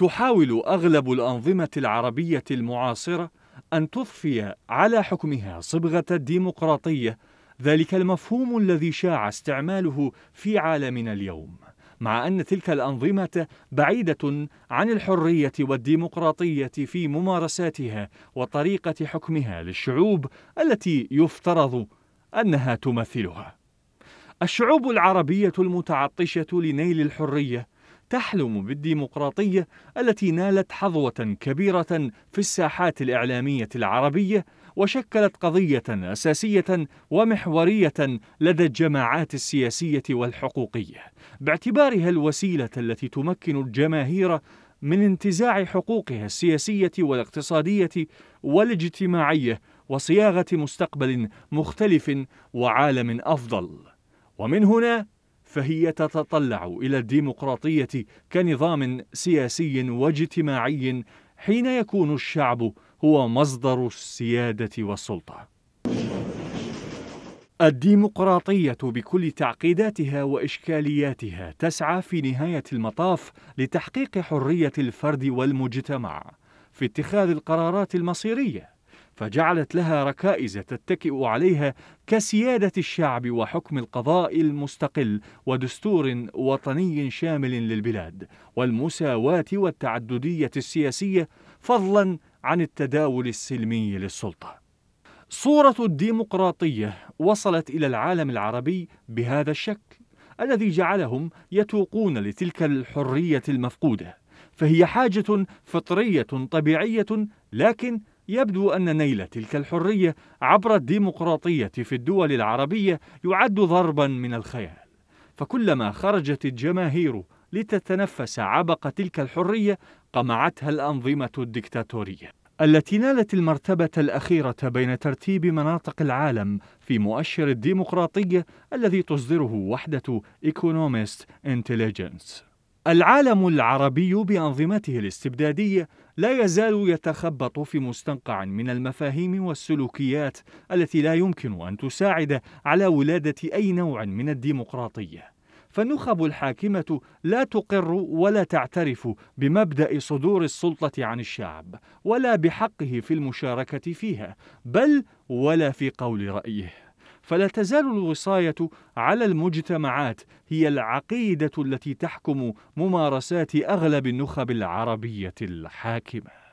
تحاول أغلب الأنظمة العربية المعاصرة أن تضفي على حكمها صبغة الديمقراطية ذلك المفهوم الذي شاع استعماله في عالمنا اليوم مع أن تلك الأنظمة بعيدة عن الحرية والديمقراطية في ممارساتها وطريقة حكمها للشعوب التي يفترض أنها تمثلها الشعوب العربية المتعطشة لنيل الحرية تحلم بالديمقراطية التي نالت حظوة كبيرة في الساحات الإعلامية العربية وشكلت قضية أساسية ومحورية لدى الجماعات السياسية والحقوقية باعتبارها الوسيلة التي تمكن الجماهير من انتزاع حقوقها السياسية والاقتصادية والاجتماعية وصياغة مستقبل مختلف وعالم أفضل ومن هنا فهي تتطلع إلى الديمقراطية كنظام سياسي واجتماعي حين يكون الشعب هو مصدر السيادة والسلطة. الديمقراطية بكل تعقيداتها وإشكالياتها تسعى في نهاية المطاف لتحقيق حرية الفرد والمجتمع في اتخاذ القرارات المصيرية فجعلت لها ركائز تتكئ عليها كسيادة الشعب وحكم القضاء المستقل ودستور وطني شامل للبلاد والمساواة والتعددية السياسية فضلا عن التداول السلمي للسلطة صورة الديمقراطية وصلت إلى العالم العربي بهذا الشكل الذي جعلهم يتوقون لتلك الحرية المفقودة فهي حاجة فطرية طبيعية لكن يبدو أن نيل تلك الحرية عبر الديمقراطية في الدول العربية يعد ضربا من الخيال فكلما خرجت الجماهير لتتنفس عبق تلك الحرية قمعتها الأنظمة الدكتاتورية التي نالت المرتبة الأخيرة بين ترتيب مناطق العالم في مؤشر الديمقراطية الذي تصدره وحدة إيكونوميست انتليجنس العالم العربي بأنظمته الاستبدادية لا يزال يتخبط في مستنقع من المفاهيم والسلوكيات التي لا يمكن أن تساعد على ولادة أي نوع من الديمقراطية. فالنخب الحاكمة لا تقر ولا تعترف بمبدأ صدور السلطة عن الشعب، ولا بحقه في المشاركة فيها، بل ولا في قول رأيه. فلا تزال الوصاية على المجتمعات هي العقيدة التي تحكم ممارسات أغلب النخب العربية الحاكمة